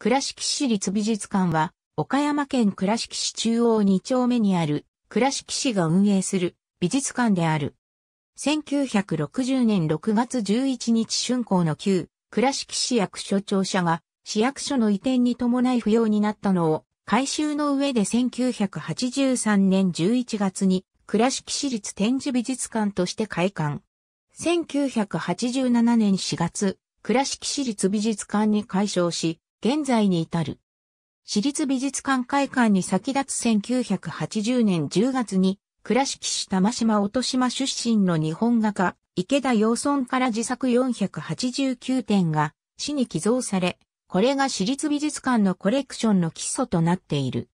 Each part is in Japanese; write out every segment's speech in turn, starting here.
倉敷市立美術館は、岡山県倉敷市中央2丁目にある、倉敷市が運営する美術館である。1960年6月11日春行の旧、倉敷市役所庁舎が、市役所の移転に伴い不要になったのを、改修の上で1983年11月に、倉敷市立展示美術館として開館。1987年4月、倉敷市立美術館に改称し、現在に至る。私立美術館会館に先立つ1980年10月に、倉敷市玉島音島出身の日本画家、池田洋村から自作489点が、市に寄贈され、これが私立美術館のコレクションの基礎となっている。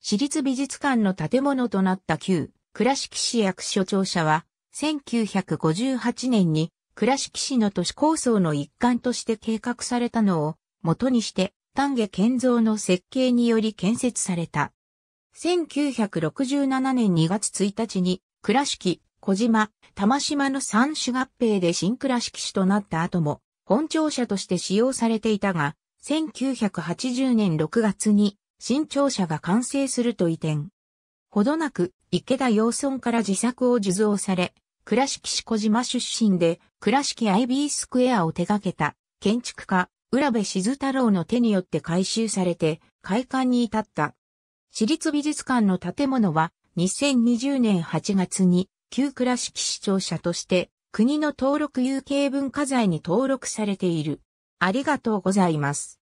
私立美術館の建物となった旧、倉敷市役所庁舎は、1958年に倉敷市の都市構想の一環として計画されたのを元にして、丹下健造の設計により建設された。1967年2月1日に、倉敷、小島、玉島の三種合併で新倉敷市となった後も、本庁舎として使用されていたが、1980年6月に新庁舎が完成すると移転。ほどなく池田洋村から自作を受蔵され、倉敷市小島出身で倉敷 IB スクエアを手掛けた建築家浦部静太郎の手によって改修されて、開館に至った。私立美術館の建物は、2020年8月に、旧倉敷市庁舎として、国の登録有形文化財に登録されている。ありがとうございます。